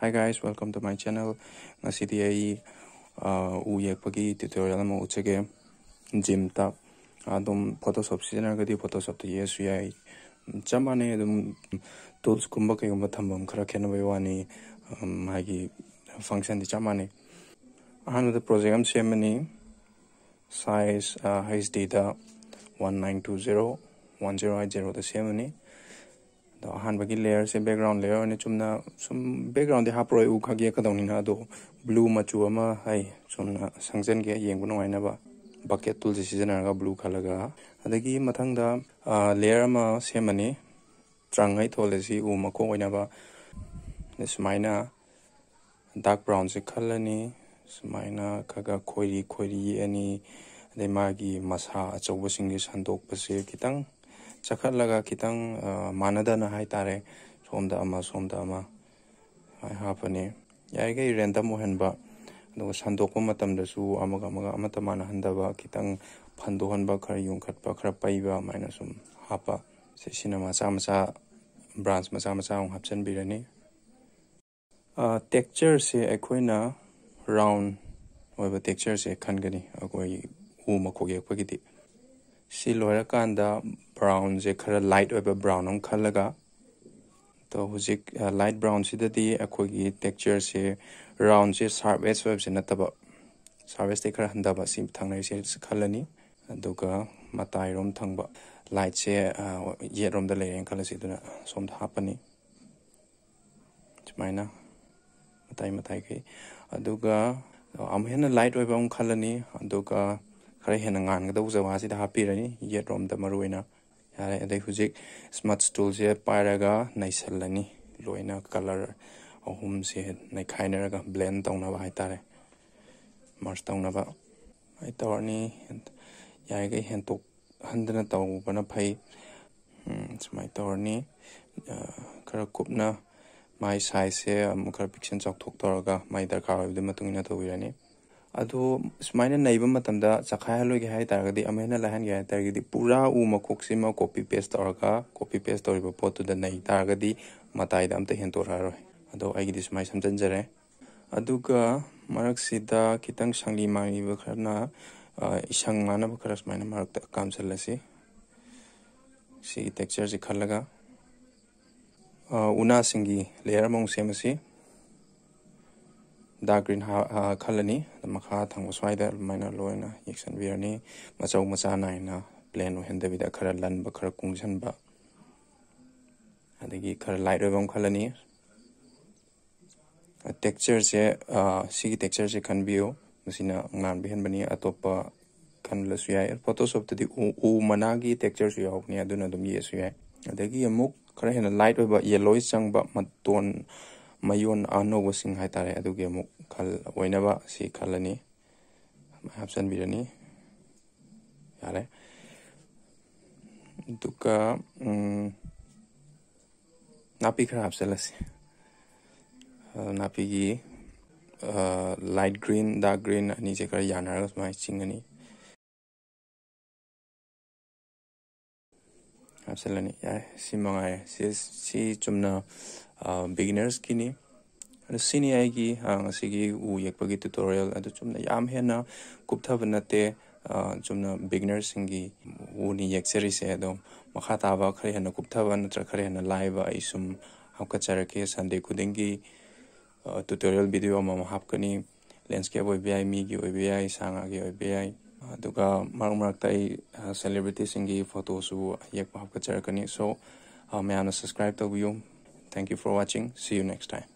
Hi guys, welcome to my channel. Masidi ay uh, uyek pagi tutorial mo utsege gym ta adum photo Photoshop sinar photo Photoshop to yes yesu ay ne adum tools kumba kay kumba thambam khara khena bai wani hagi function di ne. Ano the project am semani size uh, one zero eight zero the ni. अहबग layer से background layer ने चुना सूम background Hapur उ खागेदनी blue मचु है चुना संगजनगे येब नाइनब bucket tool से सिजनर blue खलग अद layer में सेमनी त्रंग थोल से उ मको होनब डार्क ब्राउन से खलनी सूमायन खग खोरी खोरी अनी मागी मसा अच्छे सन्दोंप से खितंग ꯆꯈꯠꯂꯒ ꯈꯤꯇꯪ ꯃꯥꯟꯅꯗꯅ ꯍꯥꯏꯇꯥꯔꯦ ꯁꯣꯝꯗ ꯑꯃ ꯁꯣꯝꯗ ꯑꯃ ꯍꯥꯞꯄꯅꯤ ꯌꯥꯔꯤꯈꯩ ꯔꯦꯟꯗꯝ ꯑꯣꯏꯍꯟꯕ ꯑꯗꯨꯒ ꯁꯟꯗꯣꯛꯄ ꯃꯇꯝꯗꯁꯨ ꯑꯃꯒ ꯑꯃꯒ ꯑꯃꯠꯇ ꯃꯥꯟꯅꯍꯟꯗꯕ ꯈꯤꯇꯪ ꯐꯟꯗꯣꯛꯍꯟꯕ ꯈꯔ ꯌꯨꯡꯈꯠꯄ ꯈꯔ ꯄꯩꯕ ꯑꯗꯨꯃꯥꯏꯅ ꯁꯨꯝ ꯍꯥꯞꯄ ꯁꯤꯅ ꯃꯆꯥ ꯃꯆꯥ ꯕ꯭ꯔꯥꯟꯁ ꯃꯆꯥ ꯃꯆꯥ ꯑꯃꯨꯛ ꯍꯥꯞꯆꯤꯟꯕꯤꯔꯅꯤ ꯇꯦꯛꯆꯔꯁꯦ ꯑꯩꯈꯣꯏꯅ ꯔꯥꯎꯟ ꯑꯣꯏꯕ ꯇꯦꯛꯆꯔꯁꯦ ꯈꯟꯒꯅꯤ ꯑꯩꯈꯣꯏ ꯎ ꯃꯈꯣꯛ ꯌꯦꯛꯄꯒꯤꯗꯤ ꯁꯤ ꯂꯣꯏꯔꯀꯥꯟꯗ ꯕ꯭ꯔꯥꯎꯟꯁꯦ ꯈꯔ ꯂꯥꯏꯠ ꯑꯣꯏꯕ ꯕ꯭ꯔꯥꯎꯟ ꯑꯃ ꯈꯜꯂꯒ ꯇꯣ ꯍꯧꯖꯤꯛ ꯂꯥꯏꯠ ꯕ꯭ꯔꯥꯎꯟꯁꯤꯗꯗꯤ ꯑꯩꯈꯣꯏꯒꯤ ꯇꯦꯛꯆꯔꯁꯦ ꯔꯥꯎꯟꯁꯦ ꯁꯥꯔꯞ ꯑꯦꯖ ꯑꯣꯏꯕꯁꯦ ꯅꯠꯇꯕ ꯁꯥꯔꯞ ꯑꯦꯖꯇꯩ ꯈꯔ ꯍꯟꯊꯕ ꯁꯤ ꯊꯪꯅꯔꯤꯁꯦ ꯈꯜꯂꯅꯤ ꯑꯗꯨꯒ ꯃꯇꯥꯏꯔꯣꯝ ꯊꯪꯕ ꯂꯥꯏꯠꯁꯦ ꯌꯦꯠꯔꯣꯝꯗ ꯂꯩꯔꯦꯅ ꯈꯜꯂꯁꯤ ꯑꯗꯨꯅ ꯁꯣꯝꯗ ꯍꯥꯞꯄꯅꯤ ꯁꯨꯃꯥꯏꯅ ꯃꯇꯥꯏ ꯃꯇꯥꯏꯈꯩ ꯑꯗꯨꯒ ꯑꯃꯨꯛ ꯍꯦꯟꯅ ꯂꯥꯏꯠ ꯑꯣꯏꯕ ꯑꯃꯨꯛ ꯈꯜꯂꯅꯤ ꯑꯗꯨꯒ ꯈꯔ ꯍꯦꯟꯅ ꯉꯥꯟꯒꯗꯧꯕ ꯖꯒꯥꯁꯤꯗ ꯍꯥꯞꯄꯤꯔꯅꯤ ꯌꯦꯠꯔꯣꯝꯗ ꯃꯔꯨꯑꯣꯏꯅ ꯌꯥꯔꯦ ꯑꯗꯩ ꯍꯧꯖꯤꯛ ꯁ꯭ꯃꯠꯁ ꯇꯨꯜꯁꯦ ꯄꯥꯏꯔꯒ ꯅꯩꯁꯜꯂꯅꯤ ꯂꯣꯏꯅ ꯀꯂꯔ ꯑꯍꯨꯝꯁꯦ ꯅꯩꯈꯥꯏꯅꯔꯒ ꯕ꯭ꯂꯦꯟ ꯇꯧꯅꯕ ꯍꯥꯏꯇꯥꯔꯦ ꯃꯔꯁ ꯇꯧꯅꯕ ꯑꯩ ꯇꯧꯔꯅꯤ ꯌꯥꯔꯤꯈꯩ ꯍꯦꯟꯇꯣꯛꯍꯟꯗꯅ ꯇꯧꯕꯅ ꯐꯩ ꯁꯨꯃꯥꯏꯅ ꯇꯧꯔꯅꯤ ꯈꯔ ꯀꯨꯞꯅ ꯃꯥꯏ ꯁꯥꯏꯖꯁꯦ ꯑꯃꯨꯛ ꯈꯔ ꯄꯤꯛꯁꯟ ꯆꯥꯎꯊꯣꯛ ꯇꯧꯔꯒ ꯃꯥꯏ ꯗꯔꯀꯥꯔ ꯑꯣꯏꯕꯗꯨꯒꯤ ꯃꯇꯨꯡ ꯏꯟꯅ ꯇꯧꯕꯤꯔꯅꯤ aduh, semainan naibu matam da cakai halu gihai targeti amena lahan gihai targeti pura u makuk sima copy paste orga copy paste ori bapotu da naik targeti mata idam te hento raro aduh, aigi di semai sam jenjere adu ga marak sida kitang sang lima ibu karna isang mana bukara semainan marak ta kam selesi si texture si kalaga una singgi layer mong semesi dark green color ni makha thang thangwa swaida maina loina yeksan birani machau macha na plan naina plain hende bida khara lan ba khara kung kungsan ba adagi khara light ro bang rebam khalani texture se si texture se khan bio musina ngan bihan bani atopa kan la suya photoshop te di u mana gi texture su yauk ni aduna dum ye su suya adagi amuk khara hen light ba yellow chang ba maton मयोन अनोब Singh से खल हापन भी नापी खरा हापल नापी की light green dark green अनी से खर या सूमाय चिंगनी ꯍꯥꯞꯆꯤꯜꯂꯅꯤ ꯌꯥꯏ ꯁꯤ ꯃꯉꯥꯏꯔꯦ ꯁꯤ ꯁꯤ ꯆꯨꯝꯅ ꯕꯤꯒꯤꯅꯔꯁꯀꯤꯅꯤ ꯑꯗꯨ ꯁꯤꯅꯤ ꯑꯩꯒꯤ ꯉꯁꯤꯒꯤ ꯎ ꯌꯦꯛꯄꯒꯤ ꯇꯨꯇꯣꯔꯤꯌꯦꯜ ꯑꯗꯨ ꯆꯨꯝꯅ ꯌꯥꯝ ꯍꯦꯟꯅ ꯀꯨꯞꯊꯕ ꯅꯠꯇꯦ ꯆꯨꯝꯅ ꯕꯤꯒꯤꯅꯔꯁꯤꯡꯒꯤ ꯎꯅꯤ ꯌꯦꯛꯆꯔꯤꯁꯦ ꯑꯗꯣ ꯃꯈꯥ ꯇꯥꯕ ꯈꯔ ꯍꯦꯟꯅ ꯀꯨꯞꯊꯕ ꯅꯠꯇ꯭ꯔꯒ ꯈꯔ ꯍꯦꯟꯅ ꯂꯥꯏꯕ ꯑꯩ ꯁꯨꯝ ꯍꯥꯞꯀꯠꯆꯔꯛꯀꯦ ꯁꯟꯗꯦ ꯈꯨꯗꯤꯡꯒꯤ ꯇꯨꯇꯣꯔꯤꯌꯦꯜ ꯚꯤꯗꯤꯑꯣ ꯑꯃꯃꯝ ꯍꯥꯞꯀꯅꯤ ꯂꯦꯟꯁꯀꯦꯞ ꯑꯣꯏꯕ ꯌꯥꯏ ꯃꯤꯒꯤ ꯑꯣꯏꯕ ꯌꯥꯏ ꯁꯥ ꯉꯥꯒꯤ ꯑꯣꯏꯕ ꯌꯥꯏ ꯑꯗꯨꯒ ꯃꯔꯛ ꯃꯔꯛꯇ ꯑꯩ ꯁꯦꯂꯦꯕ꯭ꯔꯤꯇꯤꯁꯤꯡꯒꯤ ꯐꯣꯇꯣꯁꯨ ꯌꯦꯛꯄ ꯍꯥꯞꯀꯠꯆꯔꯛꯀꯅꯤ ꯁꯣ ꯃꯌꯥꯝꯅ ꯁꯕꯁꯀ꯭ꯔꯥꯏꯕ ꯇꯧꯕꯤꯌꯨ thank you for watching see you next time